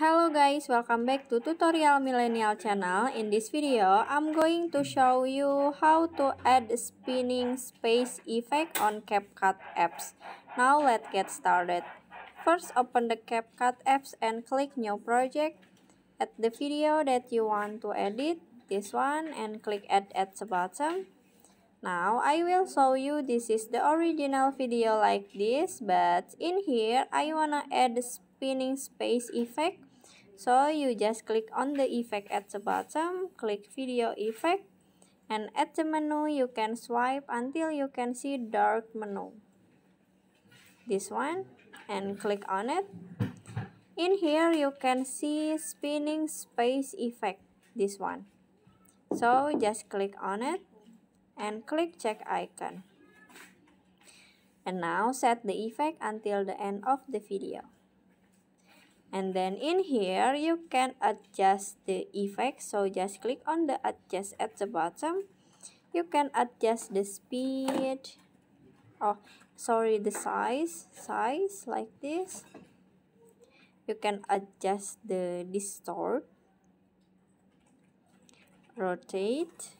Hello guys, welcome back to tutorial millennial channel. In this video, I'm going to show you how to add spinning space effect on CapCut apps. Now let's get started. First open the CapCut apps and click new project. Add the video that you want to edit, this one, and click add at the bottom. Now, I will show you this is the original video like this, but in here, I wanna add the spinning space effect so you just click on the effect at the bottom, click video effect, and at the menu you can swipe until you can see dark menu. This one, and click on it. In here you can see spinning space effect, this one. So just click on it and click check icon. And now set the effect until the end of the video and then in here you can adjust the effect so just click on the adjust at the bottom you can adjust the speed oh sorry the size size like this you can adjust the distort rotate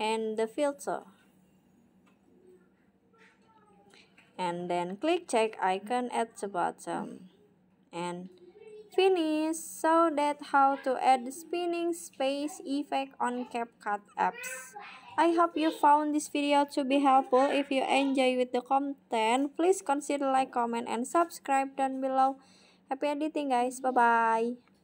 and the filter and then click check icon at the bottom and finish so that how to add spinning space effect on CapCut apps. I hope you found this video to be helpful. If you enjoy with the content, please consider like, comment, and subscribe down below. Happy editing guys. Bye-bye.